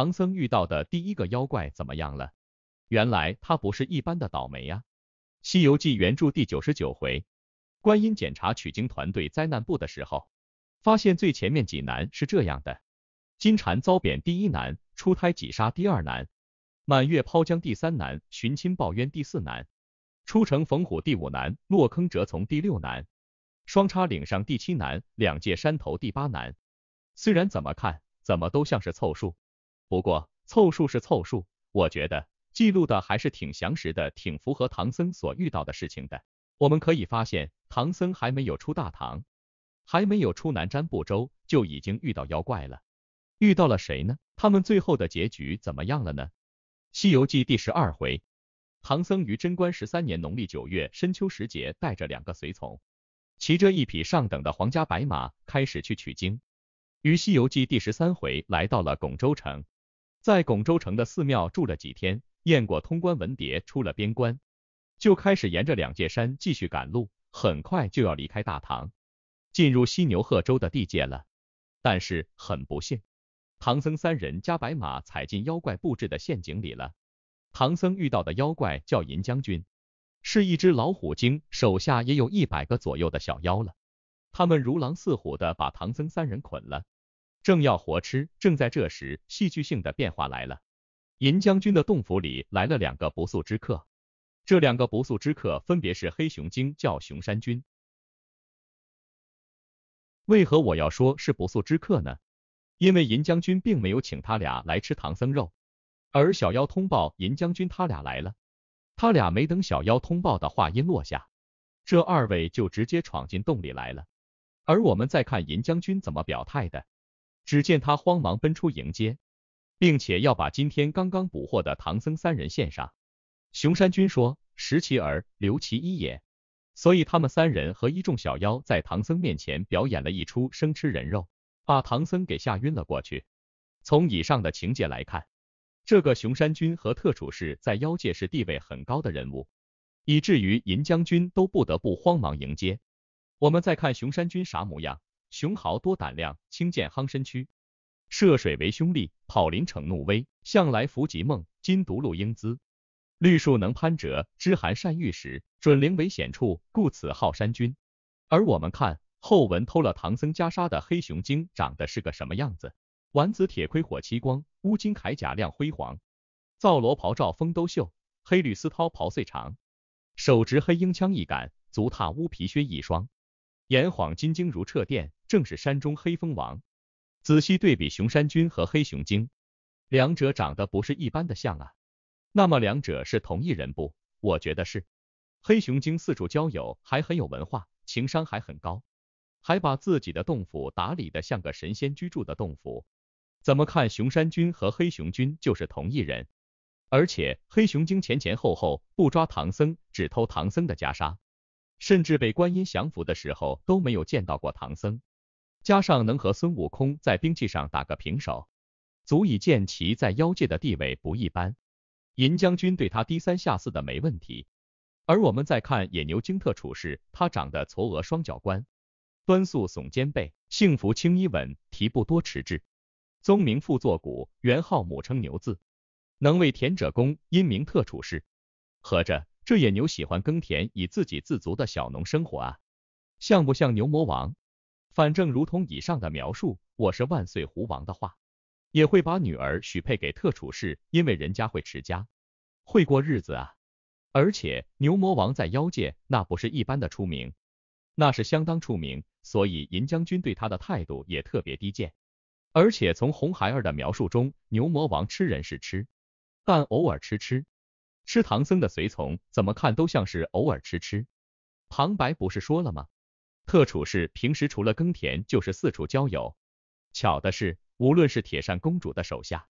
唐僧遇到的第一个妖怪怎么样了？原来他不是一般的倒霉呀！《西游记》原著第九十九回，观音检查取经团队灾难簿的时候，发现最前面几难是这样的：金蝉遭贬第一难，出胎挤杀第二难，满月抛江第三难，寻亲报冤第四难，出城逢虎第五难，落坑折从第六难，双叉岭上第七难，两界山头第八难。虽然怎么看怎么都像是凑数。不过凑数是凑数，我觉得记录的还是挺详实的，挺符合唐僧所遇到的事情的。我们可以发现，唐僧还没有出大唐，还没有出南瞻部州，就已经遇到妖怪了。遇到了谁呢？他们最后的结局怎么样了呢？《西游记》第十二回，唐僧于贞观十三年农历九月深秋时节，带着两个随从，骑着一匹上等的皇家白马，开始去取经。于《西游记》第十三回，来到了巩州城。在巩州城的寺庙住了几天，验过通关文牒，出了边关，就开始沿着两界山继续赶路，很快就要离开大唐，进入西牛贺州的地界了。但是很不幸，唐僧三人加白马踩进妖怪布置的陷阱里了。唐僧遇到的妖怪叫银将军，是一只老虎精，手下也有一百个左右的小妖了。他们如狼似虎的把唐僧三人捆了。正要活吃，正在这时，戏剧性的变化来了。银将军的洞府里来了两个不速之客，这两个不速之客分别是黑熊精，叫熊山君。为何我要说是不速之客呢？因为银将军并没有请他俩来吃唐僧肉，而小妖通报银将军他俩来了，他俩没等小妖通报的话音落下，这二位就直接闯进洞里来了。而我们再看银将军怎么表态的。只见他慌忙奔出迎接，并且要把今天刚刚捕获的唐僧三人献上。熊山君说：“食其儿，留其一也。”所以他们三人和一众小妖在唐僧面前表演了一出生吃人肉，把唐僧给吓晕了过去。从以上的情节来看，这个熊山君和特楚氏在妖界是地位很高的人物，以至于银将军都不得不慌忙迎接。我们再看熊山君啥模样。雄豪多胆量，轻剑夯身躯。涉水为凶力，跑林逞怒威。向来伏吉梦，今独露英姿。绿树能攀折，枝寒善御时，准灵为险处，故此号山君。而我们看后文偷了唐僧袈裟的黑熊精长得是个什么样子？丸子铁盔火漆光，乌金铠甲亮辉煌。皂罗袍罩风兜袖，黑绿丝绦袍穗长。手执黑鹰枪一杆，足踏乌皮靴一双。眼晃金睛如掣电。正是山中黑风王。仔细对比熊山君和黑熊精，两者长得不是一般的像啊。那么两者是同一人不？我觉得是。黑熊精四处交友，还很有文化，情商还很高，还把自己的洞府打理的像个神仙居住的洞府。怎么看熊山君和黑熊君就是同一人？而且黑熊精前前后后不抓唐僧，只偷唐僧的袈裟，甚至被观音降服的时候都没有见到过唐僧。加上能和孙悟空在兵器上打个平手，足以见其在妖界的地位不一般。银将军对他低三下四的没问题。而我们再看野牛精特处士，他长得矬额双角冠，端肃耸肩背，幸福青衣稳，蹄步多迟滞，宗名复作古，元号母称牛字，能为田者功，因名特处士。合着这野牛喜欢耕田，以自给自足的小农生活啊，像不像牛魔王？反正如同以上的描述，我是万岁狐王的话，也会把女儿许配给特处士，因为人家会持家，会过日子啊。而且牛魔王在妖界那不是一般的出名，那是相当出名，所以银将军对他的态度也特别低贱。而且从红孩儿的描述中，牛魔王吃人是吃，但偶尔吃吃，吃唐僧的随从，怎么看都像是偶尔吃吃。旁白不是说了吗？特处氏平时除了耕田就是四处郊游。巧的是，无论是铁扇公主的手下，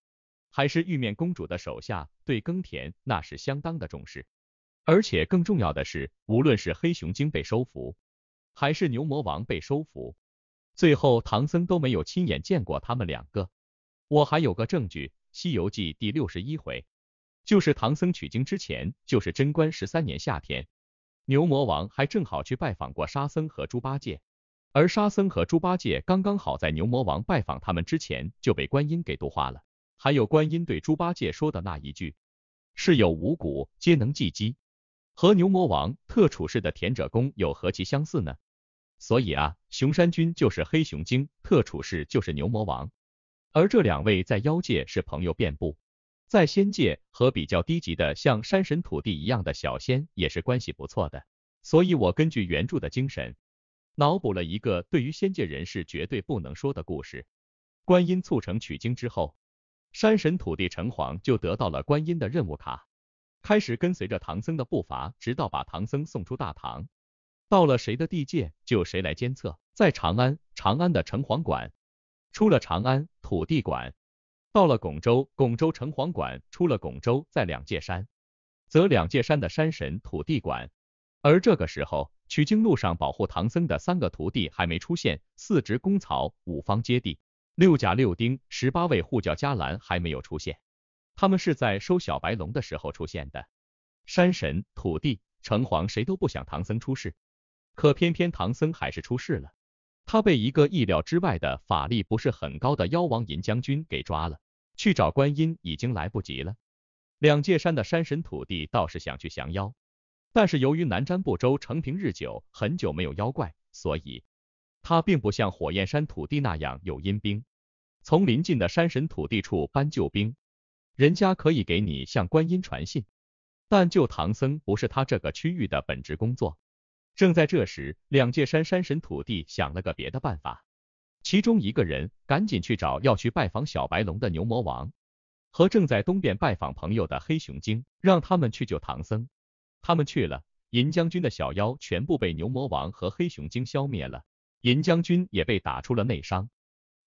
还是玉面公主的手下，对耕田那是相当的重视。而且更重要的是，无论是黑熊精被收服，还是牛魔王被收服，最后唐僧都没有亲眼见过他们两个。我还有个证据，《西游记》第六十一回，就是唐僧取经之前，就是贞观十三年夏天。牛魔王还正好去拜访过沙僧和猪八戒，而沙僧和猪八戒刚刚好在牛魔王拜访他们之前就被观音给度化了。还有观音对猪八戒说的那一句“是有五谷，皆能济饥”，和牛魔王特处事的田者公有何其相似呢？所以啊，熊山君就是黑熊精，特处事就是牛魔王，而这两位在妖界是朋友遍布。在仙界和比较低级的像山神、土地一样的小仙也是关系不错的，所以我根据原著的精神，脑补了一个对于仙界人士绝对不能说的故事。观音促成取经之后，山神、土地、城隍就得到了观音的任务卡，开始跟随着唐僧的步伐，直到把唐僧送出大唐。到了谁的地界，就谁来监测。在长安，长安的城隍管；出了长安，土地馆。到了拱州，拱州城隍管；出了拱州，在两界山，则两界山的山神土地管。而这个时候，取经路上保护唐僧的三个徒弟还没出现，四职公曹、五方揭谛、六甲六丁、十八位护教伽蓝还没有出现。他们是在收小白龙的时候出现的。山神、土地、城隍谁都不想唐僧出事，可偏偏唐僧还是出事了，他被一个意料之外的法力不是很高的妖王银将军给抓了。去找观音已经来不及了。两界山的山神土地倒是想去降妖，但是由于南瞻部洲成平日久，很久没有妖怪，所以他并不像火焰山土地那样有阴兵，从邻近的山神土地处搬救兵，人家可以给你向观音传信，但救唐僧不是他这个区域的本职工作。正在这时，两界山山神土地想了个别的办法。其中一个人赶紧去找要去拜访小白龙的牛魔王，和正在东边拜访朋友的黑熊精，让他们去救唐僧。他们去了，银将军的小妖全部被牛魔王和黑熊精消灭了，银将军也被打出了内伤，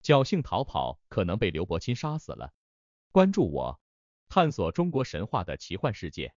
侥幸逃跑，可能被刘伯钦杀死了。关注我，探索中国神话的奇幻世界。